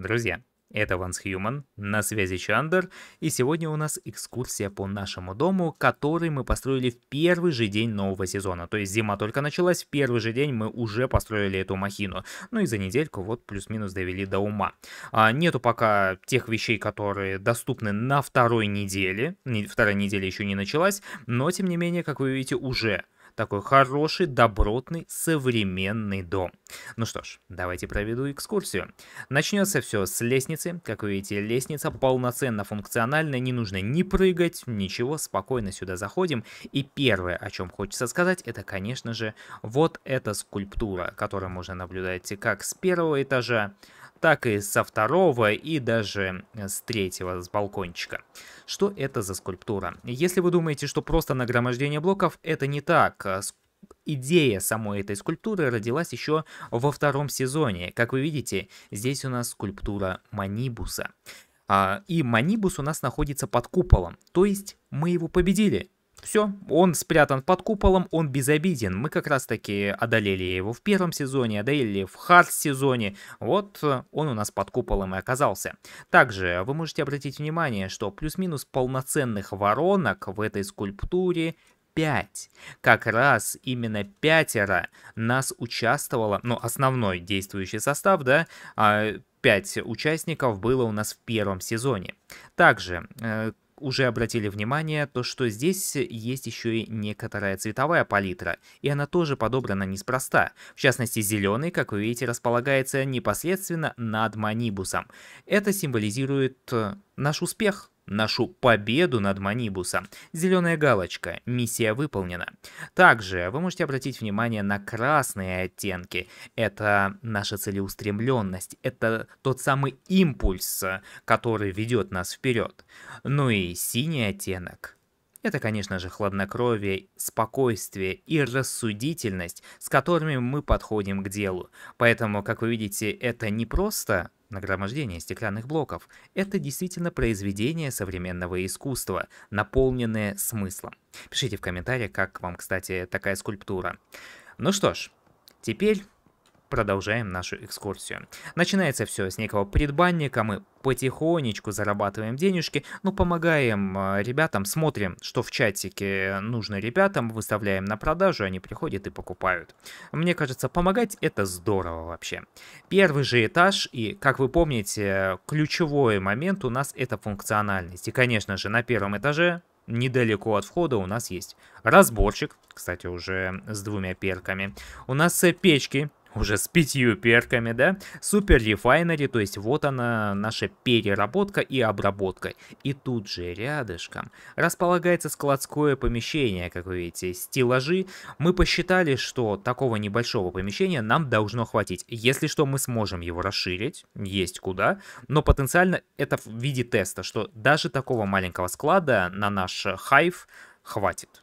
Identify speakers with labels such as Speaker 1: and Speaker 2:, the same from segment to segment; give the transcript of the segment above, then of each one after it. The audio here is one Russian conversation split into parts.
Speaker 1: Друзья, это Ванс Хьюман, на связи Чандер, и сегодня у нас экскурсия по нашему дому, который мы построили в первый же день нового сезона. То есть зима только началась, в первый же день мы уже построили эту махину. Ну и за недельку вот плюс-минус довели до ума. А, нету пока тех вещей, которые доступны на второй неделе, вторая неделя еще не началась, но тем не менее, как вы видите, уже такой хороший, добротный, современный дом. Ну что ж, давайте проведу экскурсию. Начнется все с лестницы. Как вы видите, лестница полноценно функциональная, не нужно ни прыгать, ничего, спокойно сюда заходим. И первое, о чем хочется сказать, это, конечно же, вот эта скульптура, которую можно наблюдать как с первого этажа, так и со второго и даже э, с третьего, с балкончика. Что это за скульптура? Если вы думаете, что просто нагромождение блоков, это не так э, идея самой этой скульптуры родилась еще во втором сезоне. Как вы видите, здесь у нас скульптура Манибуса. А, и Манибус у нас находится под куполом, то есть мы его победили. Все, он спрятан под куполом, он безобиден. Мы как раз таки одолели его в первом сезоне, одолели в хард сезоне. Вот э, он у нас под куполом и оказался. Также вы можете обратить внимание, что плюс-минус полноценных воронок в этой скульптуре 5. Как раз именно пятеро нас участвовало, ну, основной действующий состав, да, 5 а, участников было у нас в первом сезоне. Также э, уже обратили внимание, то что здесь есть еще и некоторая цветовая палитра, и она тоже подобрана неспроста. В частности, зеленый, как вы видите, располагается непосредственно над манибусом. Это символизирует э, наш успех, нашу победу над Манибусом. Зеленая галочка, миссия выполнена. Также вы можете обратить внимание на красные оттенки. Это наша целеустремленность, это тот самый импульс, который ведет нас вперед. Ну и синий оттенок – это, конечно же, хладнокровие, спокойствие и рассудительность, с которыми мы подходим к делу. Поэтому, как вы видите, это не просто нагромождение стеклянных блоков, это действительно произведение современного искусства, наполненное смыслом. Пишите в комментариях, как вам, кстати, такая скульптура. Ну что ж, теперь продолжаем нашу экскурсию. Начинается все с некого предбанника, мы потихонечку зарабатываем денежки, ну помогаем э, ребятам, смотрим, что в чатике нужно ребятам, выставляем на продажу, они приходят и покупают. Мне кажется, помогать это здорово вообще. Первый же этаж, и как вы помните, ключевой момент у нас это функциональность. И, конечно же, на первом этаже недалеко от входа у нас есть разборчик, кстати, уже с двумя перками. У нас печки, уже с пятью перками, да, супер Refinery, то есть вот она, наша переработка и обработка. И тут же рядышком располагается складское помещение, как вы видите, стеллажи. Мы посчитали, что такого небольшого помещения нам должно хватить. Если что, мы сможем его расширить, есть куда, но потенциально это в виде теста, что даже такого маленького склада на наш хайв хватит.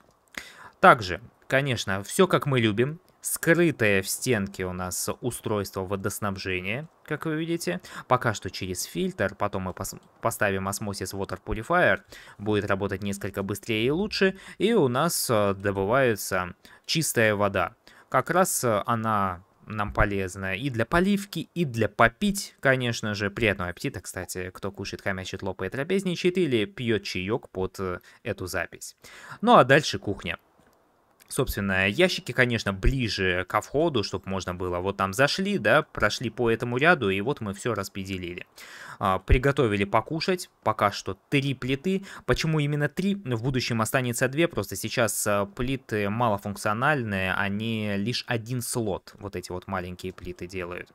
Speaker 1: Также Конечно, все как мы любим скрытое в стенке у нас устройство водоснабжения, как вы видите. Пока что через фильтр, потом мы поставим Osmosis Water Purifier, будет работать несколько быстрее и лучше, и у нас э, добывается чистая вода. Как раз э, она нам полезная и для поливки, и для попить, конечно же. Приятного аппетита, кстати, кто кушает, хомячит, лопает, трапезничает или пьет чаек под э, эту запись. Ну а дальше кухня. Собственно, ящики, конечно, ближе ко входу, чтобы можно было. Вот там зашли, да, прошли по этому ряду, и вот мы все распределили. А, приготовили покушать, пока что три плиты. Почему именно три? В будущем останется две, просто сейчас а, плиты малофункциональные, они лишь один слот, вот эти вот маленькие плиты делают.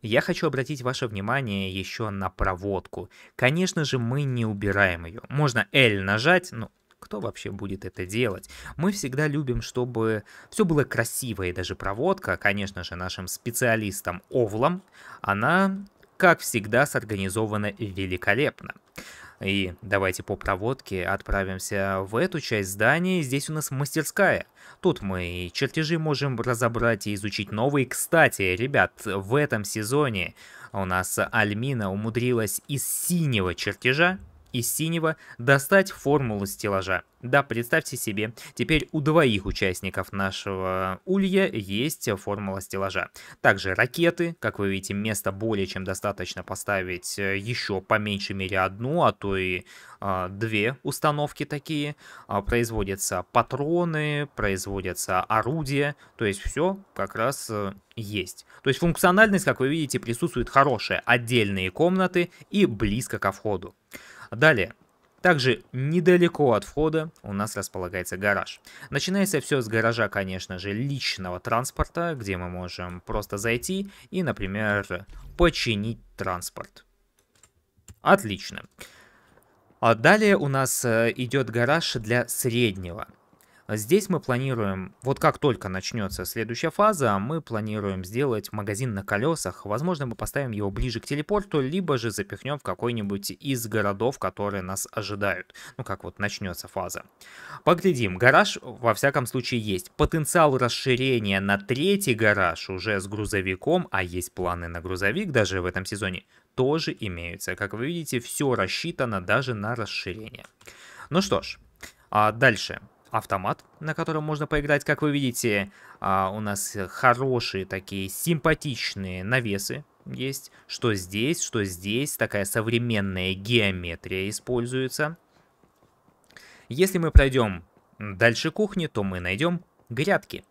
Speaker 1: Я хочу обратить ваше внимание еще на проводку. Конечно же, мы не убираем ее. Можно L нажать, ну, кто вообще будет это делать? Мы всегда любим, чтобы все было красиво, и даже проводка, конечно же, нашим специалистам Овлам она, как всегда, сорганизована великолепно. И давайте по проводке отправимся в эту часть здания. Здесь у нас мастерская. Тут мы чертежи можем разобрать и изучить новые. Кстати, ребят, в этом сезоне у нас Альмина умудрилась из синего чертежа из синего достать формулу стеллажа. Да, представьте себе, теперь у двоих участников нашего улья есть формула стеллажа. Также ракеты, как вы видите, места более чем достаточно поставить э, еще по меньшей мере одну, а то и а, две установки такие. А, производятся патроны, производятся орудия, то есть все как раз э, есть. То есть функциональность, как вы видите, присутствует хорошая. Отдельные комнаты и близко ко входу. Далее. Также недалеко от входа у нас располагается гараж. Начинается все с гаража, конечно же, личного транспорта, где мы можем просто зайти и, например, починить транспорт. Отлично. А далее у нас э, идет гараж для среднего. А здесь мы планируем, вот как только начнется следующая фаза, мы планируем сделать магазин на колесах. Возможно, мы поставим его ближе к телепорту, либо же запихнем в какой-нибудь из городов, которые нас ожидают. Ну, как вот начнется фаза. Поглядим. Гараж, во всяком случае, есть. Потенциал расширения на третий гараж уже с грузовиком, а есть планы на грузовик даже в этом сезоне, тоже имеются. Как вы видите, все рассчитано даже на расширение. Ну что ж, а дальше автомат, на котором можно поиграть, как вы видите. А, у нас хорошие такие симпатичные навесы есть. Что здесь, что здесь. Такая современная геометрия используется. Если мы пройдем дальше кухни, то мы найдем грядки.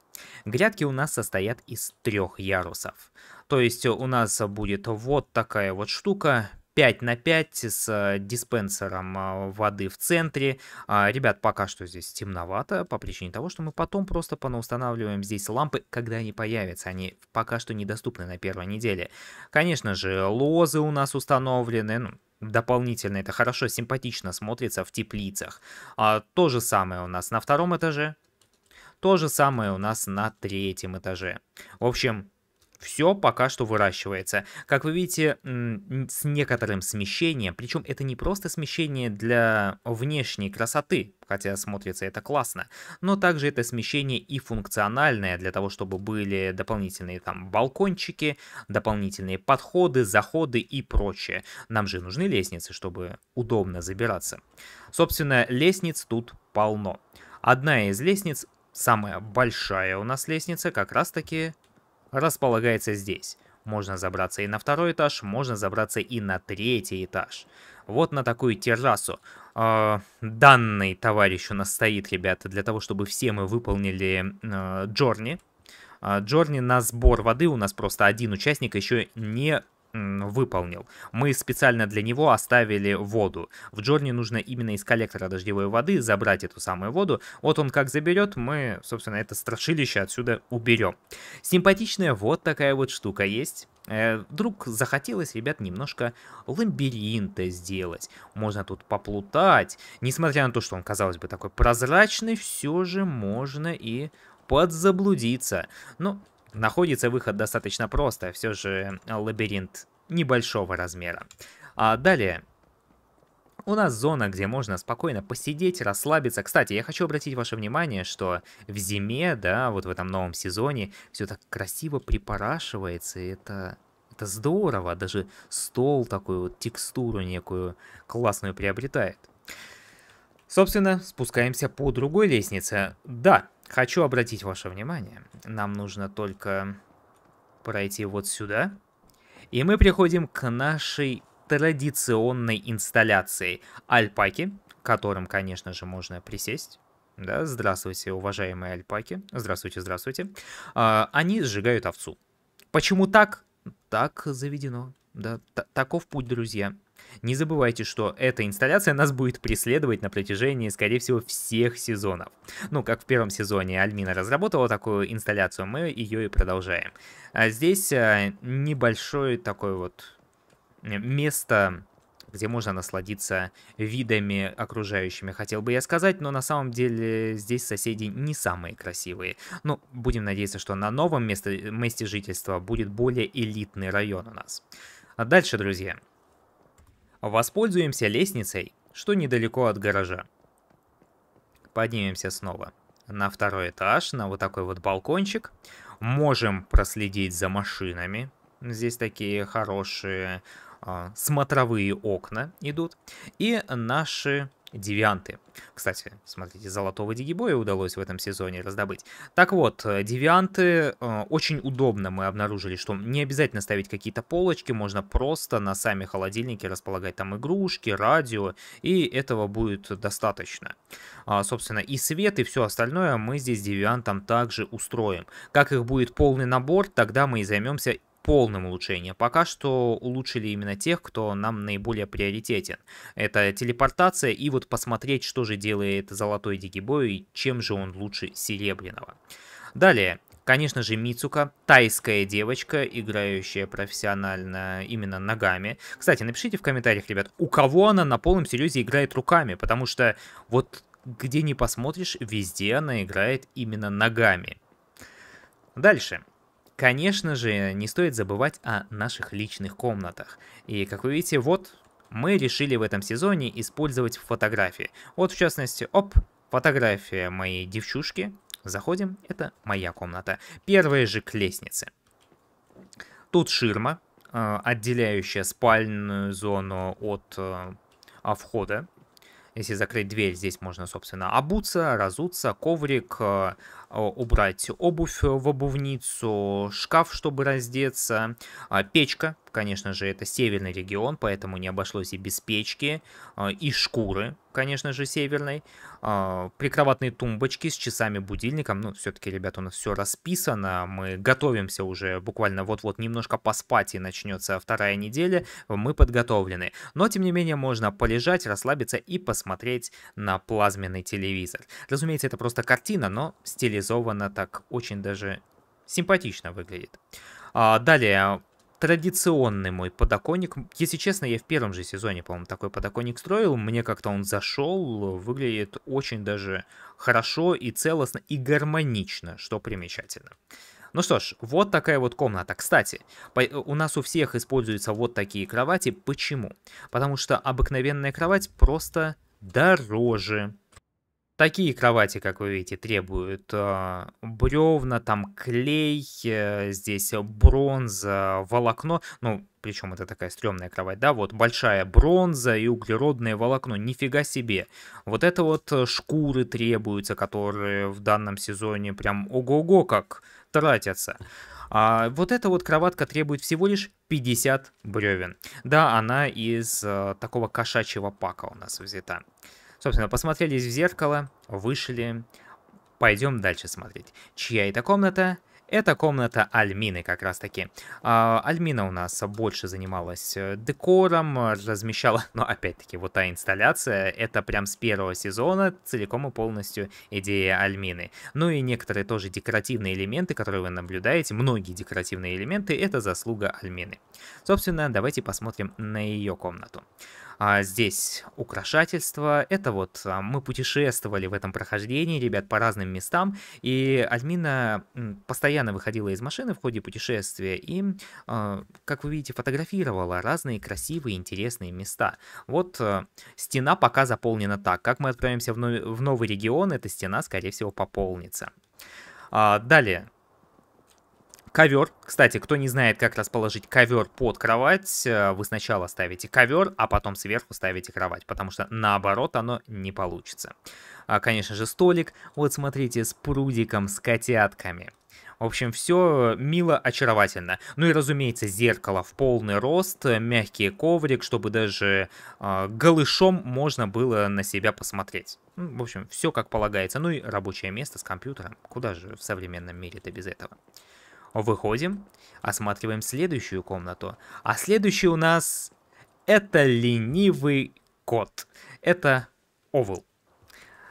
Speaker 1: Грядки у нас состоят из трех ярусов. То есть у нас будет вот такая вот штука, 5 на 5 с э, диспенсером а, воды в центре. А, ребят, пока что здесь темновато, по причине того, что мы потом просто понаустанавливаем здесь лампы, когда они появятся. Они пока что недоступны на первой неделе. Конечно же, лозы у нас установлены, ну, дополнительно это хорошо, симпатично смотрится в теплицах. А, то же самое у нас на втором этаже, то же самое у нас на третьем этаже. В общем, все пока что выращивается. Как вы видите, с некоторым смещением, причем это не просто смещение для внешней красоты, хотя смотрится это классно, но также это смещение и функциональное для того, чтобы были дополнительные там балкончики, дополнительные подходы, заходы и прочее. Нам же нужны лестницы, чтобы удобно забираться. Собственно, лестниц тут полно. Одна из лестниц, самая большая у нас лестница, как раз таки располагается здесь. Можно забраться и на второй этаж, можно забраться и на третий этаж. Вот на такую террасу. Э, данный товарищ у нас стоит, ребята, для того, чтобы все мы выполнили э, Джорни. А, Джорни на сбор воды у нас просто один участник еще не выполнил. Мы специально для него оставили воду. В Джорни нужно именно из коллектора дождевой воды забрать эту самую воду. Вот он как заберет, мы, собственно, это страшилище отсюда уберем. Симпатичная вот такая вот штука есть. Э, вдруг захотелось, ребят, немножко лабиринта сделать. Можно тут поплутать. Несмотря на то, что он, казалось бы, такой прозрачный, все же можно и подзаблудиться. Но Находится выход достаточно просто, все же э, лабиринт небольшого размера. А далее, у нас зона, где можно спокойно посидеть, расслабиться. Кстати, я хочу обратить ваше внимание, что в зиме, да, вот в этом новом сезоне, все так красиво припорашивается, и это... Это здорово, даже стол такую вот текстуру некую классную приобретает. Собственно, спускаемся по другой лестнице. Да, Хочу обратить ваше внимание. Нам нужно только пройти вот сюда. И мы приходим к нашей традиционной инсталляции. Альпаки, которым, конечно же, можно присесть. Да, здравствуйте, уважаемые альпаки. Здравствуйте, здравствуйте. А, они сжигают овцу. Почему так? Так заведено. Да, таков путь, друзья. Не забывайте, что эта инсталляция нас будет преследовать на протяжении, скорее всего, всех сезонов. Ну, как в первом сезоне Альмина разработала такую инсталляцию, мы ее и продолжаем. А здесь э, небольшое такое вот э, место где можно насладиться видами окружающими, хотел бы я сказать, но на самом деле здесь соседи не самые красивые. Ну, будем надеяться, что на новом месте, месте жительства будет более элитный район у нас. А дальше, друзья, Воспользуемся лестницей, что недалеко от гаража. Поднимемся снова на второй этаж, на вот такой вот балкончик. Можем проследить за машинами. Здесь такие хорошие э, смотровые окна идут. И наши Девианты. Кстати, смотрите, золотого дигибоя удалось в этом сезоне раздобыть. Так вот, э, девианты э, очень удобно мы обнаружили, что не обязательно ставить какие-то полочки, можно просто на сами холодильники располагать там игрушки, радио, и этого будет достаточно. А, собственно, и свет, и все остальное мы здесь девиантам также устроим. Как их будет полный набор, тогда мы и займемся полным улучшением. А пока что улучшили именно тех, кто нам наиболее приоритетен. Это телепортация и вот посмотреть, что же делает золотой дигибой и чем же он лучше серебряного. Далее, конечно же, Мицука, тайская девочка, играющая профессионально именно ногами. Кстати, напишите в комментариях, ребят, у кого она на полном серьезе играет руками, потому что вот где не посмотришь, везде она играет именно ногами. Дальше. Конечно же, не стоит забывать о наших личных комнатах. И как вы видите, вот мы решили в этом сезоне использовать фотографии. Вот в частности, оп, фотография моей девчушки. Заходим, это моя комната. Первая же к лестнице. Тут ширма, э, отделяющая спальную зону от э, входа. Если закрыть дверь, здесь можно, собственно, обуться, разуться, коврик, э, убрать обувь э, в обувницу, шкаф, чтобы раздеться, а, печка, конечно же, это северный регион, поэтому не обошлось и без печки, а, и шкуры, конечно же, северной, а, прикроватные тумбочки с часами-будильником. Ну, все-таки, ребята, у нас все расписано, мы готовимся уже буквально вот-вот немножко поспать и начнется вторая неделя, мы подготовлены. Но, тем не менее, можно полежать, расслабиться и посмотреть на плазменный телевизор. Разумеется, это просто картина, но стилизованно так очень даже симпатично выглядит. А, далее, традиционный мой подоконник. Если честно, я в первом же сезоне, по-моему, такой подоконник строил. Мне как-то он зашел, выглядит очень даже хорошо и целостно, и гармонично, что примечательно. Ну что ж, вот такая вот комната. Кстати, у нас у всех используются вот такие кровати. Почему? Потому что обыкновенная кровать просто дороже. Такие кровати, как вы видите, требуют э, бревна, там клей, э, здесь бронза, волокно. Ну, причем это такая стрёмная кровать, да, вот большая бронза и углеродное волокно, нифига себе. Вот это вот э, шкуры требуются, которые в данном сезоне прям ого-го как тратятся. А вот эта вот кроватка требует всего лишь 50 бревен. Да, она из э, такого кошачьего пака у нас взята. Собственно, посмотрелись в зеркало, вышли. Пойдем дальше смотреть. Чья это комната? Это комната Альмины как раз таки. А, Альмина у нас больше занималась э, декором, размещала, но опять-таки вот та инсталляция, это прям с первого сезона целиком и полностью идея Альмины. Ну и некоторые тоже декоративные элементы, которые вы наблюдаете, многие декоративные элементы, это заслуга Альмины. Собственно, давайте посмотрим на ее комнату. А здесь украшательство. Это вот а, мы путешествовали в этом прохождении, ребят, по разным местам. И Альмина постоянно выходила из машины в ходе путешествия и, а, как вы видите, фотографировала разные красивые, интересные места. Вот а, стена пока заполнена так. Как мы отправимся в новый регион, эта стена, скорее всего, пополнится. Далее, Ковер. Кстати, кто не знает, как расположить ковер под кровать, э, вы сначала ставите ковер, а потом сверху ставите кровать, потому что наоборот оно не получится. А, конечно же, столик. Вот смотрите, с прудиком, с котятками. В общем, все э, мило, очаровательно. Ну и, разумеется, зеркало в полный рост, э, мягкий коврик, чтобы даже э, голышом можно было на себя посмотреть. Ну, в общем, все как полагается. Ну и рабочее место с компьютером. Куда же в современном мире-то без этого? Выходим, осматриваем следующую комнату. А следующий у нас это ленивый кот. Это Овл.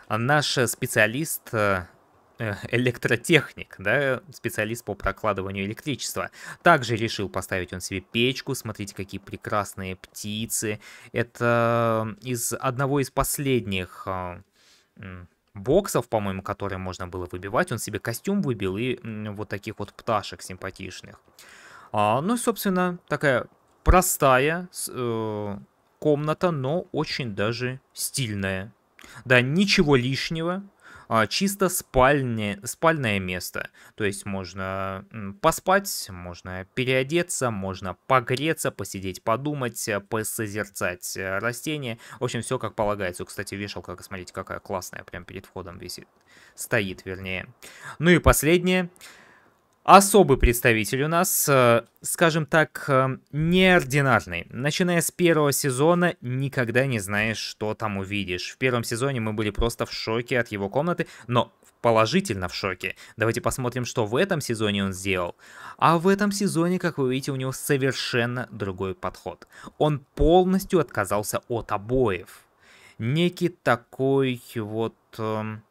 Speaker 1: Наш специалист э, электротехник, да, специалист по прокладыванию электричества. Также решил поставить он себе печку, смотрите, какие прекрасные птицы. Это из одного из последних э, боксов, по-моему, которые можно было выбивать. Он себе костюм выбил и вот таких вот пташек симпатичных. А, ну и, собственно, такая простая э, комната, но очень даже стильная. Да, ничего лишнего, а, чисто спальне, спальное место. То есть можно поспать, можно переодеться, можно погреться, посидеть, подумать, э, посозерцать э, растения. В общем, все как полагается. Кстати, вешалка, смотрите, какая классная, прям перед входом висит. Стоит, вернее. Ну и последнее особый представитель у нас, э, скажем так, э, неординарный. Начиная с первого сезона, никогда не знаешь, что там увидишь. В первом сезоне мы были просто в шоке от его комнаты, но положительно в шоке. Давайте посмотрим, что в этом сезоне он сделал. А в этом сезоне, как вы видите, у него совершенно другой подход. Он полностью отказался от обоев. Некий такой вот... Эм,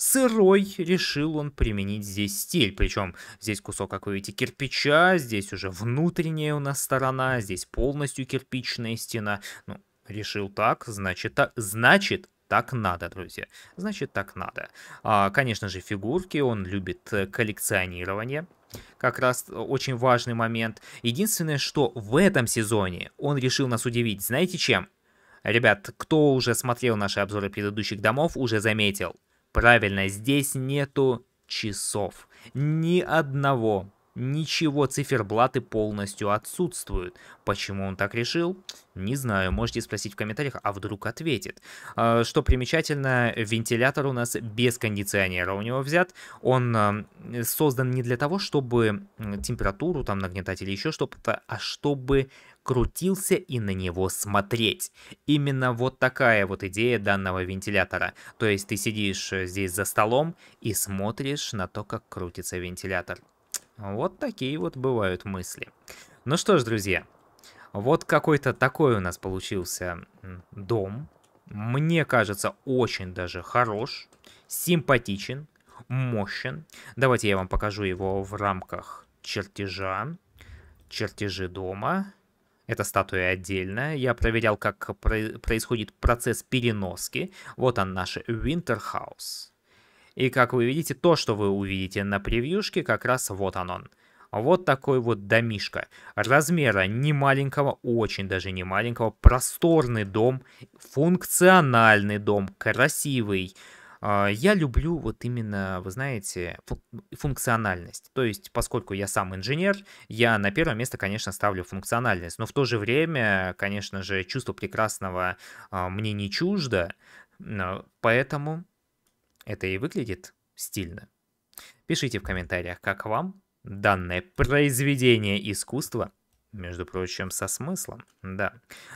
Speaker 1: сырой, решил он применить здесь стиль. Причем здесь кусок, как вы видите, кирпича, здесь уже внутренняя у нас сторона, здесь полностью кирпичная стена. Ну, решил так, значит так, значит так надо, друзья. Значит, так надо. А, конечно же, фигурки, он любит э, коллекционирование. Как раз э, очень важный момент. Единственное, что в этом сезоне он решил нас удивить. Знаете чем? Ребят, кто уже смотрел наши обзоры предыдущих домов, уже заметил. Правильно, здесь нету часов. Ни одного. Ничего, циферблаты полностью отсутствуют. Почему он так решил? Не знаю, можете спросить в комментариях, а вдруг ответит. А, что примечательно, вентилятор у нас без кондиционера у него взят. Он а, создан не для того, чтобы температуру там нагнетать или еще что-то, а чтобы крутился и на него смотреть. Именно вот такая вот идея данного вентилятора. То есть ты сидишь э, здесь за столом и смотришь на то, как крутится вентилятор. Вот такие вот бывают мысли. Ну что ж, друзья, вот какой-то такой у нас получился дом. Мне кажется, очень даже хорош, симпатичен, мощен. Давайте я вам покажу его в рамках чертежа. Чертежи дома. Эта статуя отдельная. Я проверял, как про происходит процесс переноски. Вот он наш Winterhouse. И как вы видите, то, что вы увидите на превьюшке, как раз вот он он. Вот такой вот домишка. Размера не маленького, очень даже не маленького. Просторный дом, функциональный дом, красивый. А, я люблю вот именно, вы знаете, функциональность. То есть, поскольку я сам инженер, я на первое место, конечно, ставлю функциональность. Но в то же время, конечно же, чувство прекрасного а, мне не чуждо, поэтому это и выглядит стильно. Пишите в комментариях, как вам данное произведение искусства – между прочим, со смыслом, да.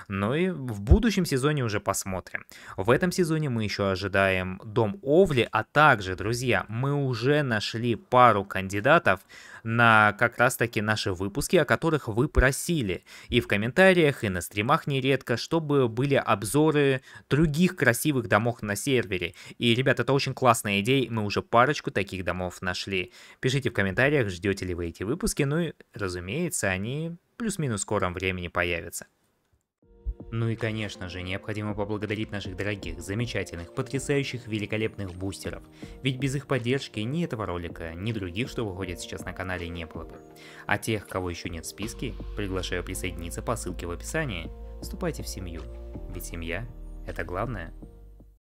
Speaker 1: Ну и в будущем сезоне уже посмотрим. В этом сезоне мы еще ожидаем Дом Овли, а также, друзья, мы уже нашли пару кандидатов, на как раз таки наши выпуски, о которых вы просили. И в комментариях, и на стримах нередко, чтобы были обзоры других красивых домов на сервере. И, ребят, это очень классная идея, мы уже парочку таких домов нашли. Пишите в комментариях, ждете ли вы эти выпуски, ну и, разумеется, они плюс-минус в скором времени появятся. Ну и конечно же, необходимо поблагодарить наших дорогих, замечательных, потрясающих, великолепных бустеров. Ведь без их поддержки ни этого ролика, ни других, что выходит сейчас на канале, не было бы. А тех, кого еще нет в списке, приглашаю присоединиться по ссылке в описании. Вступайте в семью, ведь семья – это главное.